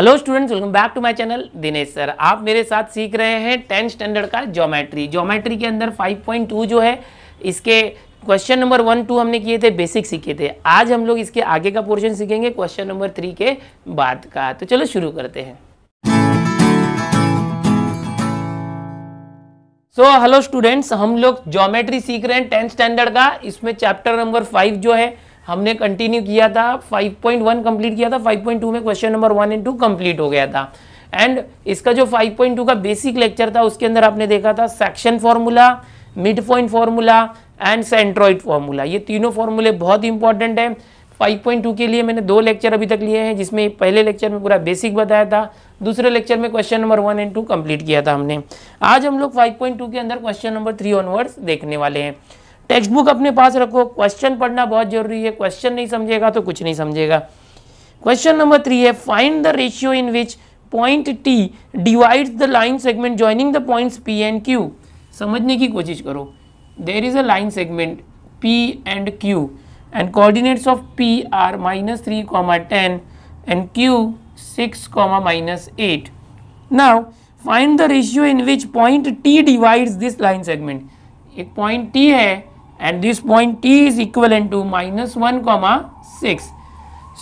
Hello students welcome back to my channel Dinesh sir आप मेरे साथ सीख रहे हैं टेंथ स्टैंडर्ड का ज्योमेट्री ज्योमेट्री के अंदर 5.2 जो है इसके क्वेश्चन नंबर वन टू हमने किए थे बेसिक सीखे थे आज हम लोग इसके आगे का पोर्शन सीखेंगे क्वेश्चन नंबर थ्री के बाद का तो चलो शुरू करते हैं सो हेलो स्टूडेंट्स हम लोग ज्योमेट्री सीख रहे हैं टेंथ स्टैंडर्ड का इसमें चैप्टर नंबर फाइव जो है हमने कंटिन्यू किया था 5.1 कंप्लीट किया था 5.2 में question number one and two complete हो गया था एंड इसका जो 5.2 का बेसिक लेक्चर था उसके अंदर आपने देखा था section formula mid point formula and centroid formula ये तीनों फॉर्मूले बहुत इंपॉर्टेंट है 5.2 के लिए मैंने दो लेक्चर अभी तक लिए हैं जिसमें पहले लेक्चर में पूरा बेसिक बताया था दूसरे लेक्चर में question number one and two complete किया था हमने आज हम लोग 5.2 के अंदर क्वेश्चन नंबर थ्री ऑनवर्ड्स देखने वाले हैं टेक्स्ट बुक अपने पास रखो क्वेश्चन पढ़ना बहुत जरूरी है क्वेश्चन नहीं समझेगा तो कुछ नहीं समझेगा क्वेश्चन नंबर थ्री है find the ratio in which point T divides the line segment joining the points P and Q समझने की कोशिश करो there is a line segment P and Q and coordinates of P are minus three comma ten and Q six comma minus eight now find the ratio in which point T divides this line segment एक point T है At this point t is equivalent to minus 1 comma 6.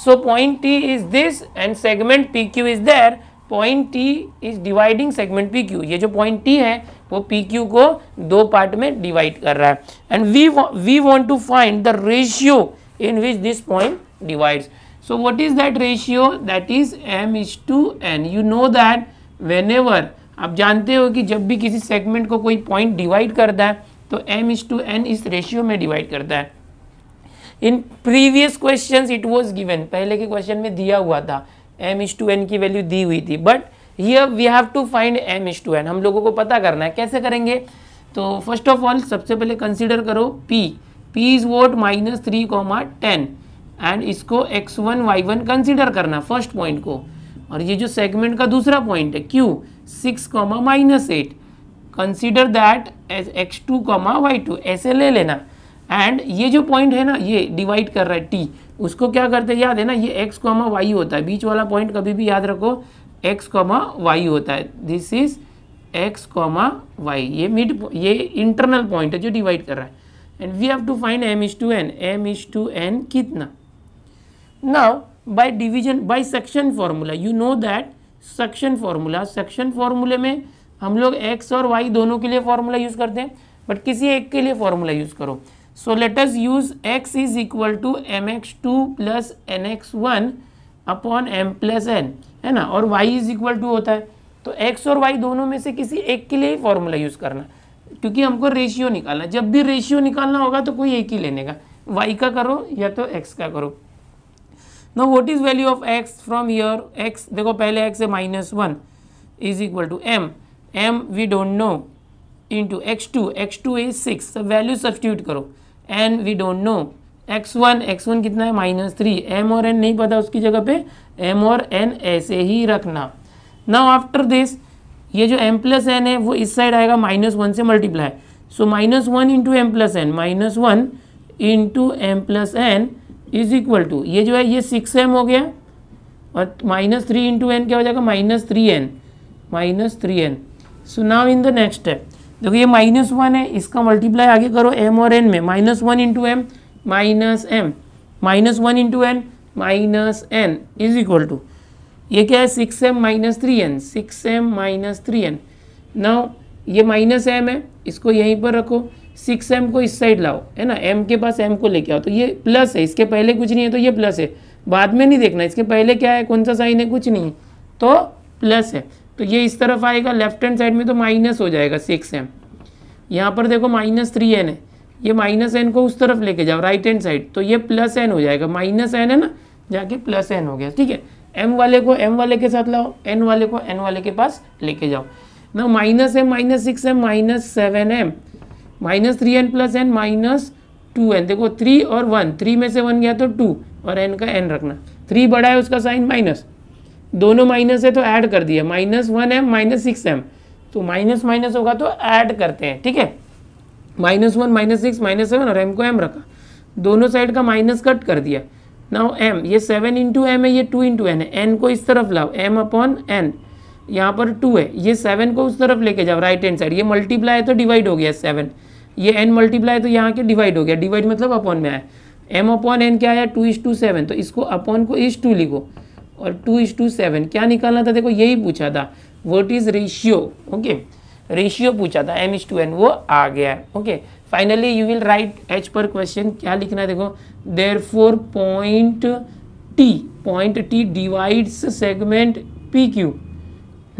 So, point T is this and segment PQ is there. Point T is dividing segment PQ. ye jo point T hai wo PQ ko do part mein divide kar raha hai and we wa we want to find the ratio in which this point divides. So, what is that ratio? That is M is to N. You know that whenever आप जानते हो कि जब भी किसी segment को कोई point divide करता है तो m इज टू n इस रेशियो में डिवाइड करता है in previous question it was given पहले के क्वेश्चन में दिया हुआ था एम इज टू एन की वैल्यू दी हुई थी but here we have to find m is to n हम लोगों को पता करना है कैसे करेंगे तो फर्स्ट ऑफ ऑल सबसे पहले कंसिडर करो P P is what minus three comma ten and इसको x one y one consider करना फर्स्ट पॉइंट को और ये जो सेगमेंट का दूसरा पॉइंट है Q six comma minus eight consider that x two comma y two ऐसे ले लेना एंड ये जो पॉइंट है ना ये डिवाइड कर रहा है टी उसको क्या करते हैं याद है ना ये एक्स कॉमा वाई होता है बीच वाला पॉइंट कभी भी याद रखो एक्स कॉमा वाई होता है this is x comma y ये मिड ये इंटरनल पॉइंट है जो डिवाइड कर रहा है and we have to find m is to n m is to n कितना now by division by section formula you know that section formula section फार्मूले में हम लोग एक्स और वाई दोनों के लिए फॉर्मूला यूज़ करते हैं बट किसी एक के लिए फॉर्मूला यूज़ करो so let's use x is equal to m x two plus n x one upon m plus n है ना और वाई इज इक्वल टू होता है तो एक्स और वाई दोनों में से किसी एक के लिए ही फॉर्मूला यूज़ करना क्योंकि हमको रेशियो निकालना जब भी रेशियो निकालना होगा तो कोई एक ही लेने का वाई का करो या तो एक्स का करो no what is value of x from here x देखो पहले एक्स है minus one is equal to m m we don't know into x2 x2 is 6 so value substitute करो n we don't know x1 x1 कितना है minus three m और n नहीं पता उसकी जगह पे एम और एन ऐसे ही रखना नाउ आफ्टर दिस ये जो एम प्लस एन है वो इस साइड आएगा माइनस वन से multiply so minus one into M plus n minus one into M plus n is equal to ये जो है ये सिक्स एम हो गया और माइनस थ्री इंटू एन क्या हो जाएगा minus three n minus three n so now in the next step देखो ये माइनस वन है इसका मल्टीप्लाई आगे करो एम और एन में minus one into m minus m minus one into n minus n is equal to ये क्या है six m minus three n six m minus three n now ये माइनस एम है इसको यहीं पर रखो सिक्स एम को इस साइड लाओ है ना एम के पास एम को लेके आओ तो ये प्लस है इसके पहले कुछ नहीं है तो ये प्लस है बाद में नहीं देखना इसके पहले क्या है कौन सा साइन है कुछ नहीं है तो प्लस है तो ये इस तरफ आएगा लेफ्ट हैंड साइड में तो माइनस हो जाएगा सिक्स एम यहाँ पर देखो माइनस थ्री एन है ये माइनस एन को उस तरफ लेके जाओ राइट हैंड साइड तो ये प्लस एन हो जाएगा माइनस एन है ना जाके प्लस एन हो गया ठीक है एम वाले को एम वाले के साथ लाओ एन वाले को एन वाले के पास लेके जाओ ना minus m minus six m minus seven m minus three n plus n minus two n देखो थ्री और वन थ्री में से वन गया तो टू और एन का एन रखना थ्री बड़ा है उसका साइन माइनस दोनों माइनस है तो ऐड कर दिया minus one m minus six m तो माइनस माइनस होगा तो ऐड करते हैं ठीक है minus one minus six minus seven और एम को एम रखा दोनों साइड का माइनस कट कर दिया नाउ एम ये सेवन इंटू एम है ये टू इंटू एन है एन को इस तरफ लाओ एम अपॉन एन यहाँ पर टू है ये सेवन को उस तरफ लेके जाओ राइट हैंड साइड ये मल्टीप्लाई है तो डिवाइड हो गया सेवन ये एन मल्टीप्लाई तो यहाँ के डिवाइड हो गया डिवाइड मतलब अपॉन में आया एम अपॉन एन क्या आया टू इज टू सेवन तो इसको अपॉन को इज टू लिखो और टू इज टू सेवन क्या निकालना था देखो यही पूछा था what is ratio okay ratio पूछा था एम इज टू एन वो आ गया है okay finally you will write H पर क्वेश्चन क्या लिखना है देखो therefore point T point T divides segment P Q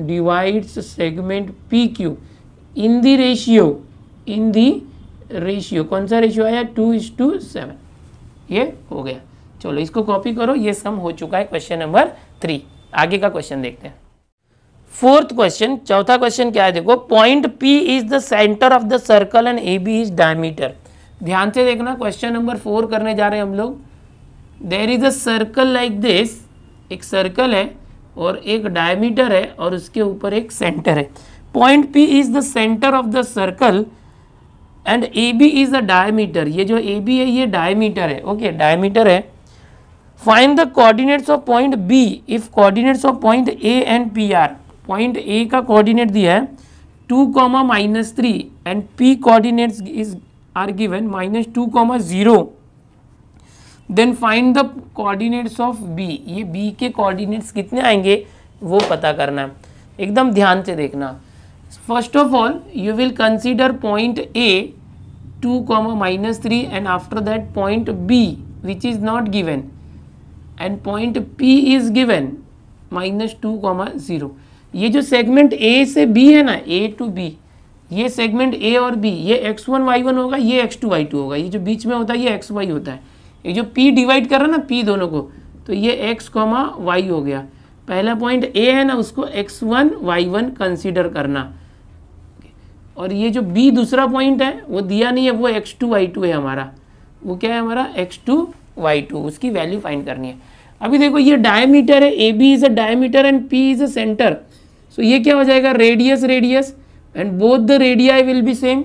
divides segment P Q in the ratio in the ratio कौन सा रेशियो आया टू इज टू सेवन ये हो गया चलो इसको कॉपी करो ये सम हो चुका है क्वेश्चन नंबर थ्री आगे का क्वेश्चन देखते हैं फोर्थ क्वेश्चन चौथा क्वेश्चन क्या है देखो point P is the centre of the circle and A B is diameter ध्यान से देखना क्वेश्चन नंबर फोर करने जा रहे हैं हम लोग there is a circle like this एक सर्कल है और एक डायमीटर है और उसके ऊपर एक सेंटर है point P is the centre of the circle and A B is a diameter ये जो ए बी है ये डायमीटर है ओके okay, डायमीटर है find the coordinates of point B if coordinates of point A and P are point A का coordinate दिया है two comma minus three and P coordinates is are given minus two comma zero then find the coordinates of B ये B के coordinates कितने आएंगे वो पता करना है एकदम ध्यान से देखना first of all you will consider point A two comma minus three and after that point B which is not given and point P is given minus two comma zero ये जो सेगमेंट ए से B है ना A to B ये segment A और B ये x one y one होगा ये एक्स टू वाई टू होगा ये जो बीच में होता है ये एक्स वाई होता है ये जो पी डिवाइड कर रहा है ना पी दोनों को तो ये एक्स कॉमा वाई हो गया पहला पॉइंट ए है ना उसको x one y one consider करना और ये जो बी दूसरा पॉइंट है वो दिया नहीं है वो एक्स टू वाई टू है हमारा वो क्या है हमारा एक्स टू वाई टू उसकी वैल्यू फाइंड करनी है अभी देखो ये डायमीटर है A B is a diameter and P is a centre so ये क्या हो जाएगा radius radius and both the radii will be same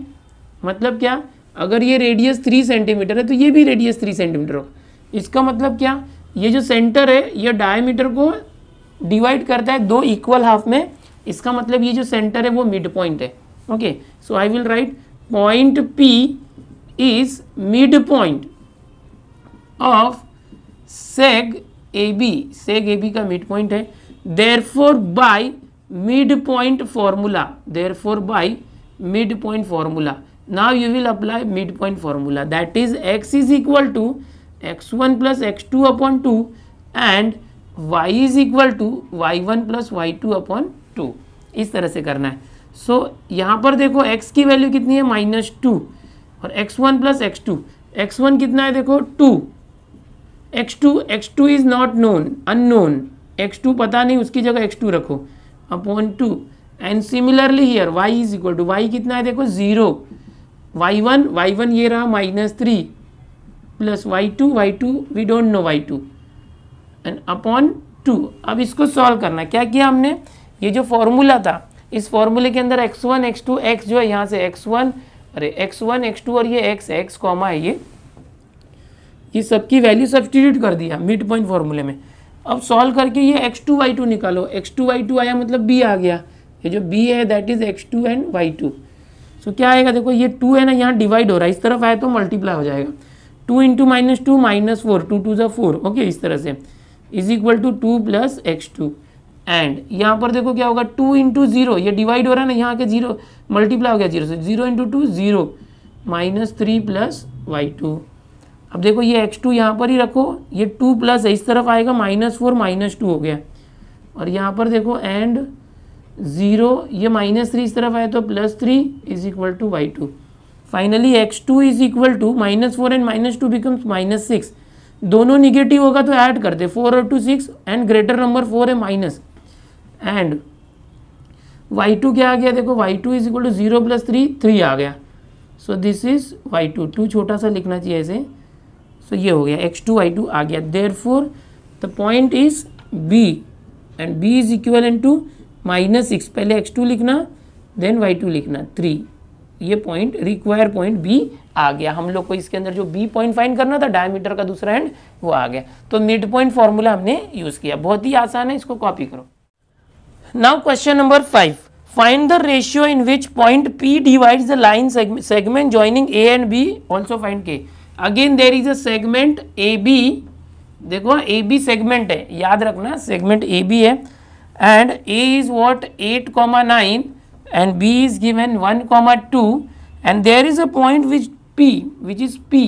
मतलब क्या अगर ये रेडियस थ्री सेंटीमीटर है तो ये भी रेडियस थ्री सेंटीमीटर होगा इसका मतलब क्या ये जो सेंटर है ये डायमीटर को डिवाइड करता है दो इक्वल हाफ में इसका मतलब ये जो सेंटर है वो मिड पॉइंट है okay so I will write point P is mid point of seg A B seg A B का मिड पॉइंट है therefore by mid point formula therefore by mid point formula point formula that is x is equal to x one plus x two upon two and y is equal to y one plus y two upon two इस तरह से करना है so so, यहाँ पर देखो x की value कितनी है माइनस टू और x one plus x two x one कितना है देखो two x two x two is not known unknown x two पता नहीं उसकी जगह एक्स टू रखो upon two and similarly here y is equal to y कितना है देखो zero y one y one ये रहा minus three plus y two y two we don't know y two and upon to अब इसको solve करना क्या किया हमने ये जो फॉर्मूला था इस फॉर्मूले के अंदर x one x two x जो है यहाँ से एक्स वन अरे एक्स वन एक्स टू और ये एक्स एक्स कॉमा है ये ये सबकी वैल्यू सब्सटीट्यूट कर दिया मिड पॉइंट फॉर्मूले में अब सॉल्व करके ये एक्स टू वाई टू निकालो एक्स टू वाई टू आया मतलब बी आ गया ये जो बी है that is x two and y two so क्या आएगा देखो ये टू है ना यहाँ डिवाइड हो रहा है इस तरफ आया तो मल्टीप्लाई हो जाएगा two into minus two minus four two two जो फोर ओके इस तरह से is equal to two plus x two and यहाँ पर देखो क्या होगा टू इंटू जीरो ये डिवाइड हो रहा है ना यहाँ के जीरो मल्टीप्लाई हो गया जीरो से zero into two zero minus three plus y two अब देखो ये x2 टू यहाँ पर ही रखो ये टू प्लस इस तरफ आएगा माइनस फोर माइनस टू हो गया और यहाँ पर देखो एंड ज़ीरो ये माइनस थ्री इस तरफ आए तो plus three is equal to y two finally x two is equal to minus four and minus two becomes minus six दोनों निगेटिव होगा तो ऐड कर दे फोर और two six and greater number four है माइनस एंड वाई टू क्या आ गया देखो y two is equal to zero plus three three आ गया so this is y two two छोटा सा लिखना चाहिए ऐसे सो ये हो गया एक्स टू वाई टू आ गया there for the point is B and B is equal to minus six पहले एक्स टू लिखना देन वाई टू लिखना थ्री ये पॉइंट रिक्वायर पॉइंट बी आ गया हम लोग को इसके अंदर जो बी पॉइंट फाइंड करना था डायमीटर का दूसरा एंड वो आ गया तो मिड पॉइंट फॉर्मूला हमने यूज़ किया बहुत ही आसान है इसको कॉपी करो now question number five find the ratio in which point P divides the line segment joining A and B also find k again there is a segment A B देखो A B segment है याद रखना segment A B है and A is what eight comma nine and B is given one comma to and there is a point which P which is P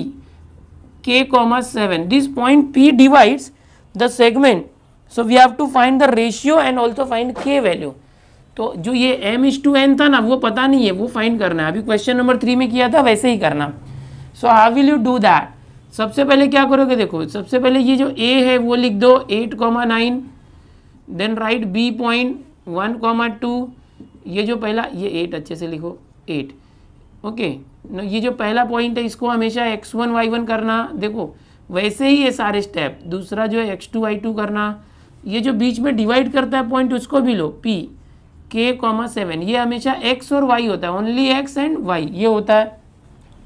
k comma seven this point P divide the segment so we have to find the ratio and also find k value तो जो ये M is to N था ना वो पता नहीं है वो फाइंड करना है अभी क्वेश्चन नंबर थ्री में किया था वैसे ही करना so how will you do that सबसे पहले क्या करोगे देखो सबसे पहले ये जो ए है वो लिख दो eight comma nine then right B point one comma two ये जो पहला ये एट अच्छे से लिखो एट ओके okay. ये जो पहला पॉइंट है इसको हमेशा एक्स वन वाई वन करना देखो वैसे ही ये सारे स्टेप दूसरा जो है एक्स टू वाई टू करना ये जो बीच में डिवाइड करता है पॉइंट उसको भी लो पी के कॉमा सेवन ये हमेशा एक्स और वाई होता है ओनली एक्स एंड वाई ये होता है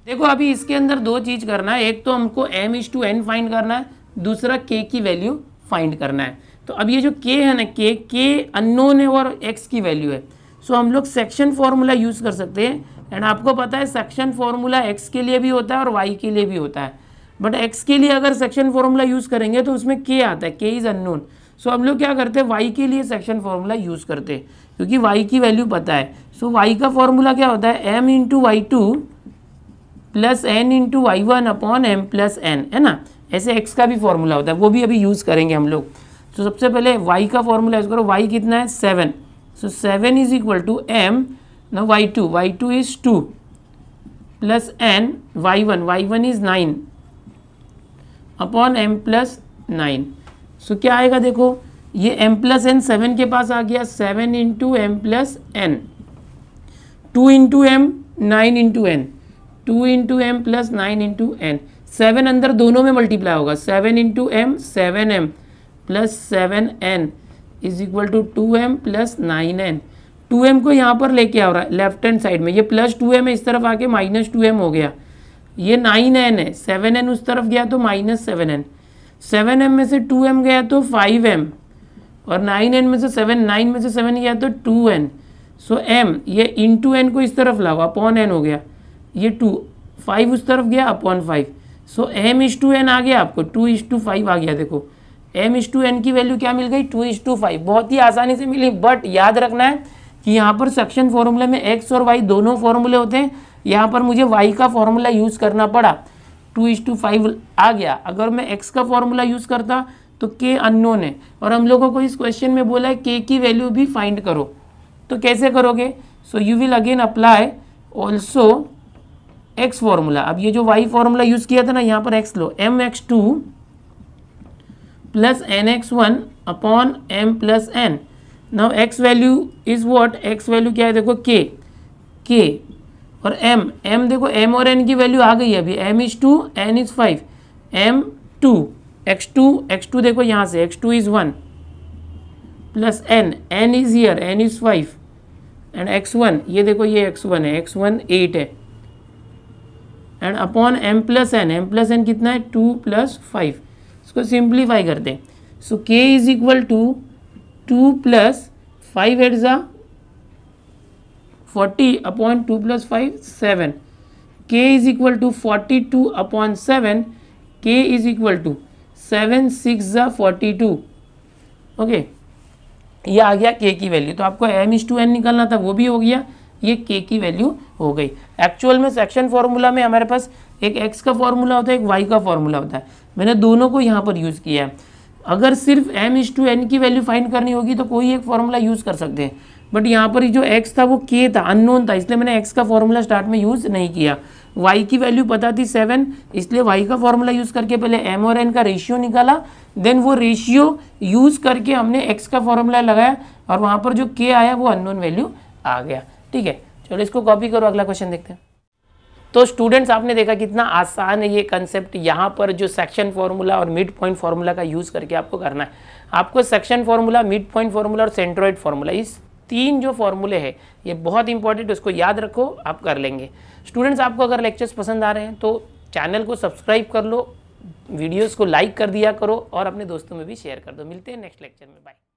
देखो अभी इसके अंदर दो चीज़ करना है एक तो हमको m is to n find करना है दूसरा के की वैल्यू फाइंड करना है तो अब ये जो के है ना के के अननोन है और एक्स की वैल्यू है सो हम लोग सेक्शन फार्मूला यूज़ कर सकते हैं एंड आपको पता है सेक्शन फार्मूला एक्स के लिए भी होता है और वाई के लिए भी होता है बट एक्स के लिए अगर सेक्शन फार्मूला यूज़ करेंगे तो उसमें के आता है के इज़ अननोन सो हम लोग क्या करते हैं वाई के लिए सेक्शन फार्मूला यूज़ करते हैं क्योंकि वाई की वैल्यू पता है सो so, वाई का फार्मूला क्या होता है m into y two plus n into i one upon m plus n है ना ऐसे एक्स का भी फॉर्मूला होता है वो भी अभी यूज़ करेंगे हम लोग तो सबसे पहले वाई का फॉर्मूला यूज़ करो वाई कितना है seven so seven is equal to m ना y two y two is two plus n y one y one is nine upon m plus nine so क्या आएगा देखो ये एम प्लस एन सेवन के पास आ गया seven into M plus N two into M nine into N two into M plus nine into N seven अंदर दोनों में मल्टीप्लाई होगा seven into M seven M plus seven N is equal to two M plus nine N two M को यहाँ पर लेके आ रहा है लेफ्ट हैंड साइड में ये प्लस टू एम है इस तरफ आके माइनस टू एम हो गया ये नाइन एन है सेवन एन उस तरफ गया तो minus seven n seven m में से टू एम गया तो फाइव एम और नाइन एन में से सेवन नाइन में से सेवन गया तो टू एन सो एम ये इंटू एन को इस तरफ लाओ अपॉन एन हो गया ये टू फाइव उस तरफ गया upon five so m is to n आ गया आपको टू इज टू फाइव आ गया देखो एम इज टू एन की वैल्यू क्या मिल गई टू इज टू फाइव बहुत ही आसानी से मिली बट याद रखना है कि यहाँ पर सेक्शन फॉर्मूले में एक्स और वाई दोनों फॉर्मूले होते हैं यहाँ पर मुझे वाई का फॉर्मूला यूज़ करना पड़ा टू इज टू फाइव आ गया अगर मैं एक्स का फॉर्मूला यूज़ करता तो के अननोन है और हम लोगों को इस क्वेश्चन में बोला है के की वैल्यू भी फाइंड करो तो कैसे करोगे so you will again apply also x formula अब ये जो वाई फॉर्मूला यूज किया था ना यहाँ पर एक्स लो m x two plus n x one upon m plus n now x value is what x value क्या है देखो के के और एम एम देखो एम और एन की वैल्यू आ गई है अभी m is two n is five m two x two x two देखो यहाँ से x two is one plus n n is here n is five and x one ये देखो ये एक्स वन है एक्स वन एट है and upon m plus n m plus n कितना है टू प्लस फाइव इसको simplify कर दें so k is equal to two plus five eight ज़ा forty upon two plus five seven k is equal to forty two upon seven k is equal to seven six ज़ा forty two okay ये आ गया के की value तो आपको M is to N निकालना था वो भी हो गया ये के की वैल्यू हो गई एक्चुअल में सेक्शन फार्मूला में हमारे पास एक एक्स का फार्मूला होता है एक वाई का फार्मूला होता है मैंने दोनों को यहाँ पर यूज़ किया है अगर सिर्फ एम इज टू एन की वैल्यू फाइंड करनी होगी तो कोई एक फार्मूला यूज़ कर सकते हैं बट यहाँ पर जो एक्स था वो के था अननोन था इसलिए मैंने एक्स का फार्मूला स्टार्ट में यूज़ नहीं किया वाई की वैल्यू पता थी सेवन इसलिए वाई का फार्मूला यूज़ करके पहले एम और एन का रेशियो निकाला देन वो रेशियो यूज़ करके हमने एक्स का फॉर्मूला लगाया और वहाँ पर जो के आया वो अननोन वैल्यू आ गया ठीक है चलो इसको कॉपी करो अगला क्वेश्चन देखते हैं तो स्टूडेंट्स आपने देखा कितना आसान है ये कंसेप्ट यहाँ पर जो सेक्शन फार्मूला और मिड पॉइंट फार्मूला का यूज़ करके आपको करना है आपको section formula mid point formula और सेंट्रोइड फार्मूला इस तीन जो फॉर्मूले हैं ये बहुत इंपॉर्टेंट उसको याद रखो आप कर लेंगे स्टूडेंट्स आपको अगर लेक्चर्स पसंद आ रहे हैं तो चैनल को सब्सक्राइब कर लो वीडियोज़ को लाइक कर दिया करो और अपने दोस्तों में भी शेयर कर दो मिलते हैं नेक्स्ट लेक्चर में बाय